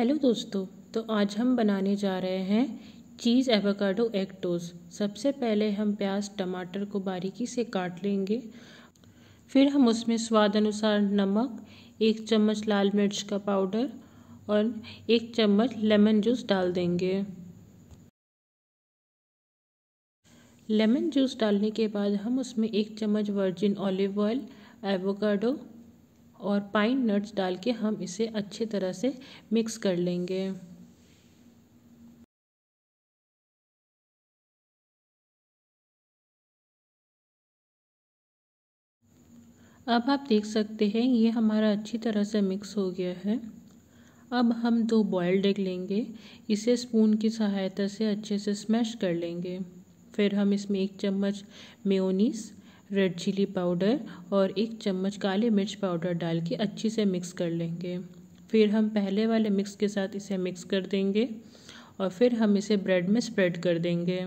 hello दोस्तों तो आज हम बनाने जा रहे हैं चीज़ एवोकाडो एग टोस सबसे पहले हम प्याज टमाटर को बारीकी से काट लेंगे फिर हम उसमें स्वाद अनुसार नमक एक चम्मच लाल मिर्च का पाउडर और एक चम्मच लेमन जूस डाल देंगे लेमन जूस डालने के बाद हम उसमें एक चम्मच वर्जिन ऑलिव ऑयल एवोकाडो और पाइन नट्स डाल के हम इसे अच्छे तरह से मिक्स कर लेंगे अब आप देख सकते हैं ये हमारा अच्छी तरह से मिक्स हो गया है अब हम दो बॉयल्ड एग लेंगे इसे स्पून की सहायता से अच्छे से स्मैश कर लेंगे फिर हम इसमें एक चम्मच मेयोनीज़ रेड चिली पाउडर और एक चम्मच काली मिर्च पाउडर डाल के अच्छे से मिक्स कर लेंगे फिर हम पहले वाले मिक्स के साथ इसे मिक्स कर देंगे और फिर हम इसे ब्रेड में स्प्रेड कर देंगे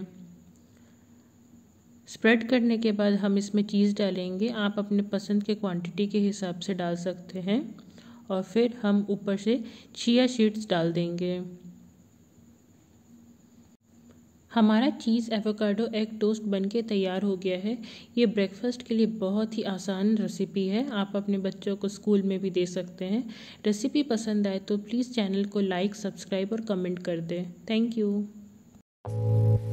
स्प्रेड करने के बाद हम इसमें चीज़ डालेंगे आप अपने पसंद के क्वांटिटी के हिसाब से डाल सकते हैं और फिर हम ऊपर से चिया सीड्स डाल देंगे हमारा चीज़ एवोकाडो एग टोस्ट बनके तैयार हो गया है ये ब्रेकफास्ट के लिए बहुत ही आसान रेसिपी है आप अपने बच्चों को स्कूल में भी दे सकते हैं रेसिपी पसंद आए तो प्लीज़ चैनल को लाइक सब्सक्राइब और कमेंट कर दें थैंक यू